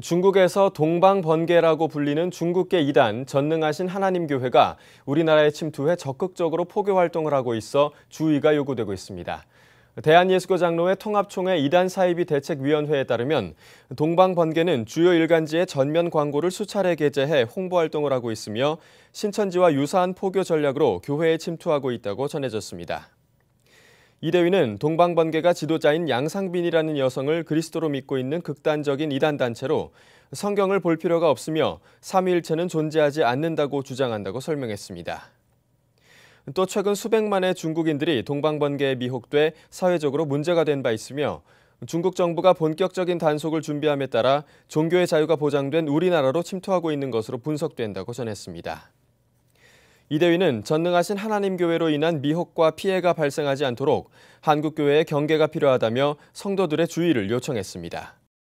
중국에서 동방번개라고 불리는 중국계 이단 전능하신 하나님교회가 우리나라에 침투해 적극적으로 포교 활동을 하고 있어 주의가 요구되고 있습니다. 대한예수교 장로회 통합총회 이단 사이비 대책위원회에 따르면 동방번개는 주요 일간지에 전면 광고를 수차례 게재해 홍보 활동을 하고 있으며 신천지와 유사한 포교 전략으로 교회에 침투하고 있다고 전해졌습니다. 이대위는 동방번개가 지도자인 양상빈이라는 여성을 그리스도로 믿고 있는 극단적인 이단단체로 성경을 볼 필요가 없으며 삼위일체는 존재하지 않는다고 주장한다고 설명했습니다. 또 최근 수백만의 중국인들이 동방번개에 미혹돼 사회적으로 문제가 된 바 있으며 중국 정부가 본격적인 단속을 준비함에 따라 종교의 자유가 보장된 우리나라로 침투하고 있는 것으로 분석된다고 전했습니다. 이대위는 전능하신 하나님 교회로 인한 미혹과 피해가 발생하지 않도록 한국 교회의 경계가 필요하다며 성도들의 주의를 요청했습니다.